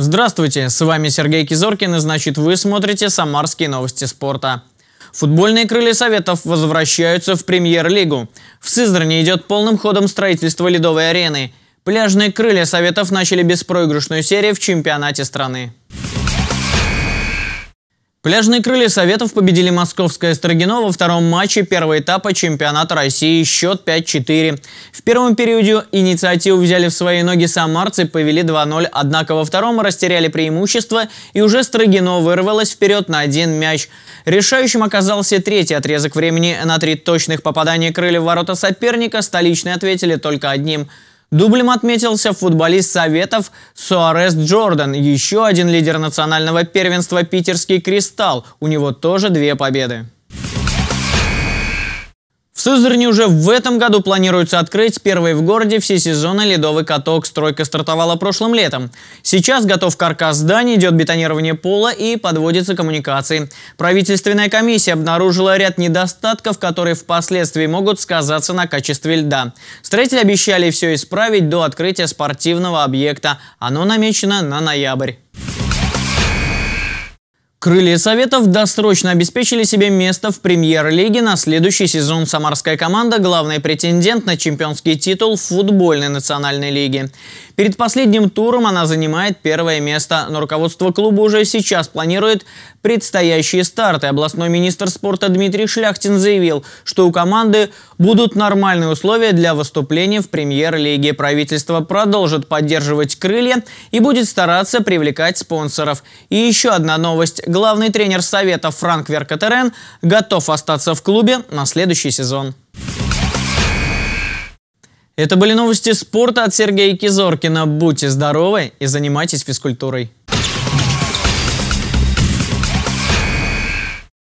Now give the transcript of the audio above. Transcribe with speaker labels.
Speaker 1: Здравствуйте, с вами Сергей Кизоркин и значит вы смотрите «Самарские новости спорта». Футбольные крылья Советов возвращаются в премьер-лигу. В Сызрани идет полным ходом строительство ледовой арены. Пляжные крылья Советов начали беспроигрышную серию в чемпионате страны. Пляжные крылья Советов победили московское Строгино во втором матче первого этапа чемпионата России счет 5-4. В первом периоде инициативу взяли в свои ноги самарцы, повели 2-0, однако во втором растеряли преимущество и уже Строгино вырвалось вперед на один мяч. Решающим оказался третий отрезок времени на три точных попадания крылья в ворота соперника, столичные ответили только одним – Дублем отметился футболист Советов Суарес Джордан, еще один лидер национального первенства питерский «Кристалл». У него тоже две победы. Сызрани уже в этом году планируется открыть первый в городе всесезонный ледовый каток. Стройка стартовала прошлым летом. Сейчас готов каркас здания, идет бетонирование пола и подводятся коммуникации. Правительственная комиссия обнаружила ряд недостатков, которые впоследствии могут сказаться на качестве льда. Строители обещали все исправить до открытия спортивного объекта. Оно намечено на ноябрь. Крылья Советов досрочно обеспечили себе место в премьер-лиге на следующий сезон. Самарская команда – главный претендент на чемпионский титул в футбольной национальной лиге. Перед последним туром она занимает первое место, но руководство клуба уже сейчас планирует предстоящие старты. Областной министр спорта Дмитрий Шляхтин заявил, что у команды будут нормальные условия для выступления в премьер-лиге. Правительство продолжит поддерживать крылья и будет стараться привлекать спонсоров. И еще одна новость – главный тренер Совета Франк Веркатерен готов остаться в клубе на следующий сезон. Это были новости спорта от Сергея Кизоркина. Будьте здоровы и занимайтесь физкультурой.